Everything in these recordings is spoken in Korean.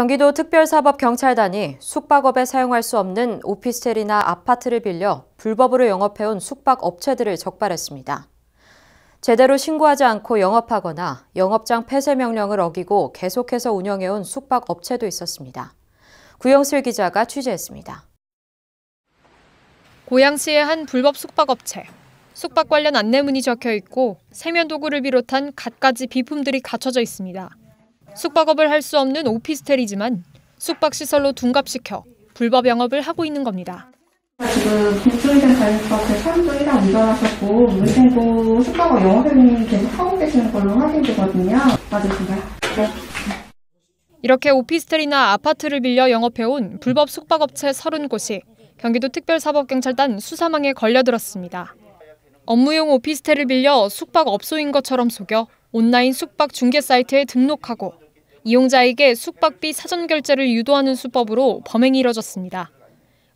경기도 특별사법경찰단이 숙박업에 사용할 수 없는 오피스텔이나 아파트를 빌려 불법으로 영업해온 숙박업체들을 적발했습니다. 제대로 신고하지 않고 영업하거나 영업장 폐쇄 명령을 어기고 계속해서 운영해온 숙박업체도 있었습니다. 구영슬 기자가 취재했습니다. 고양시의 한 불법 숙박업체. 숙박 관련 안내문이 적혀 있고 세면 도구를 비롯한 갖가지 비품들이 갖춰져 있습니다. 숙박업을 할 수 없는 오피스텔이지만 숙박시설로 둔갑시켜 불법 영업을 하고 있는 겁니다. 지금 공주의대 관련해서 사람도 일 운전하셨고 문세고 숙박업 영업을 계속 하고 계시는 걸로 확인되거든요. 맞으신가요? 네. 이렇게 오피스텔이나 아파트를 빌려 영업해온 불법 숙박업체 30곳이 경기도 특별사법경찰단 수사망에 걸려들었습니다. 업무용 오피스텔을 빌려 숙박업소인 것처럼 속여 온라인 숙박 중개 사이트에 등록하고 이용자에게 숙박비 사전 결제를 유도하는 수법으로 범행이 이뤄졌습니다.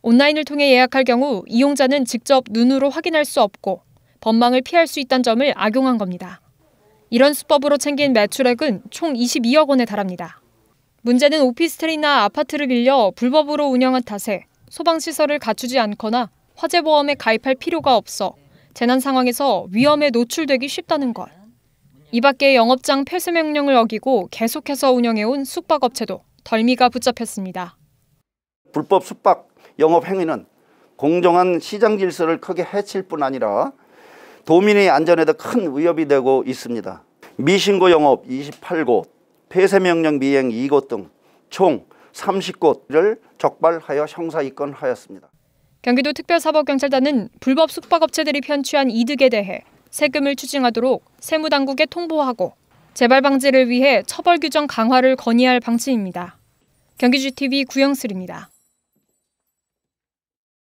온라인을 통해 예약할 경우 이용자는 직접 눈으로 확인할 수 없고 법망을 피할 수 있다는 점을 악용한 겁니다. 이런 수법으로 챙긴 매출액은 총 22억 원에 달합니다. 문제는 오피스텔이나 아파트를 빌려 불법으로 운영한 탓에 소방시설을 갖추지 않거나 화재보험에 가입할 필요가 없어 재난 상황에서 위험에 노출되기 쉽다는 것. 이밖에 영업장 폐쇄 명령을 어기고 계속해서 운영해온 숙박업체도 덜미가 붙잡혔습니다. 불법 숙박 영업 행위는 공정한 시장 질서를 크게 해칠 뿐 아니라 도민의 안전에도 큰 위협이 되고 있습니다. 미신고 영업 28곳, 폐쇄 명령 미행 2곳 등 총 30곳을 적발하여 형사 입건하였습니다. 경기도 특별사법경찰단은 불법 숙박업체들이 편취한 이득에 대해 세금을 추징하도록 세무당국에 통보하고 재발 방지를 위해 처벌 규정 강화를 건의할 방침입니다. 경기GTV 구영슬입니다.